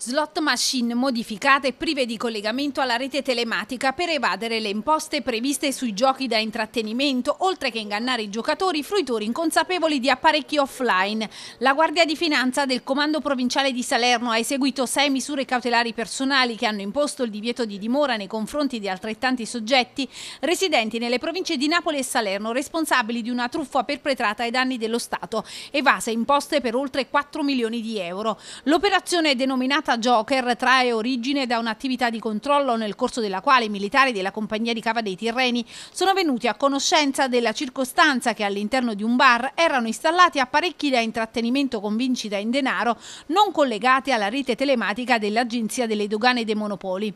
slot machine modificate e prive di collegamento alla rete telematica per evadere le imposte previste sui giochi da intrattenimento, oltre che ingannare i giocatori fruitori inconsapevoli di apparecchi offline. La Guardia di Finanza del Comando Provinciale di Salerno ha eseguito sei misure cautelari personali che hanno imposto il divieto di dimora nei confronti di altrettanti soggetti residenti nelle province di Napoli e Salerno, responsabili di una truffa perpetrata ai danni dello Stato, evase imposte per oltre 4 milioni di euro. L'operazione è denominata carta Joker trae origine da un'attività di controllo nel corso della quale i militari della compagnia di cava dei Tirreni sono venuti a conoscenza della circostanza che all'interno di un bar erano installati apparecchi da intrattenimento con vincita in denaro non collegati alla rete telematica dell'Agenzia delle Dogane dei Monopoli.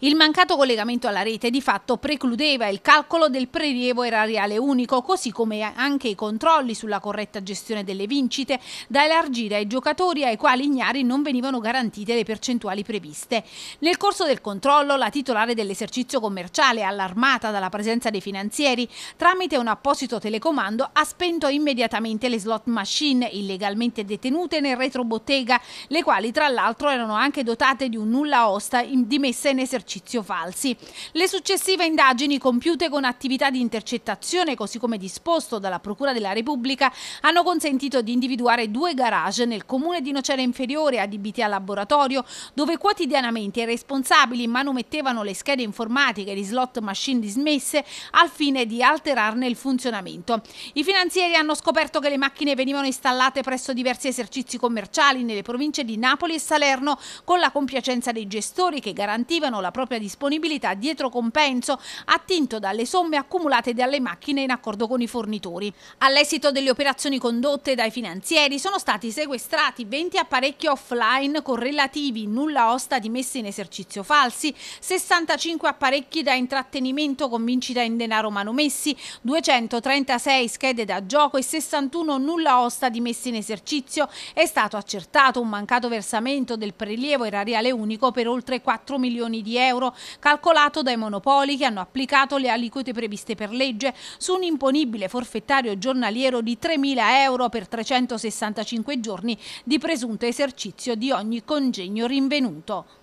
Il mancato collegamento alla rete di fatto precludeva il calcolo del prelievo erariale unico, così come anche i controlli sulla corretta gestione delle vincite da elargire ai giocatori ai quali ignari non venivano garantite le percentuali previste. Nel corso del controllo la titolare dell'esercizio commerciale, allarmata dalla presenza dei finanzieri, tramite un apposito telecomando ha spento immediatamente le slot machine illegalmente detenute nel retrobottega, le quali tra l'altro erano anche dotate di un nulla osta dimessa in in esercizio falsi. Le successive indagini compiute con attività di intercettazione, così come disposto dalla Procura della Repubblica, hanno consentito di individuare due garage nel comune di Nocera Inferiore adibiti a laboratorio, dove quotidianamente i responsabili manomettevano le schede informatiche di slot machine dismesse al fine di alterarne il funzionamento. I finanzieri hanno scoperto che le macchine venivano installate presso diversi esercizi commerciali nelle province di Napoli e Salerno con la compiacenza dei gestori che garantivano motivano la propria disponibilità dietro compenso, attinto dalle somme accumulate dalle macchine in accordo con i fornitori. All'esito delle operazioni condotte dai finanzieri sono stati sequestrati 20 apparecchi offline con relativi nulla osta di messe in esercizio falsi, 65 apparecchi da intrattenimento con vincita in denaro manomessi, 236 schede da gioco e 61 nulla osta di messe in esercizio. È stato accertato un mancato versamento del prelievo erariale unico per oltre 4 milioni milioni di euro, calcolato dai monopoli che hanno applicato le aliquote previste per legge su un imponibile forfettario giornaliero di 3.000 euro per 365 giorni di presunto esercizio di ogni congegno rinvenuto.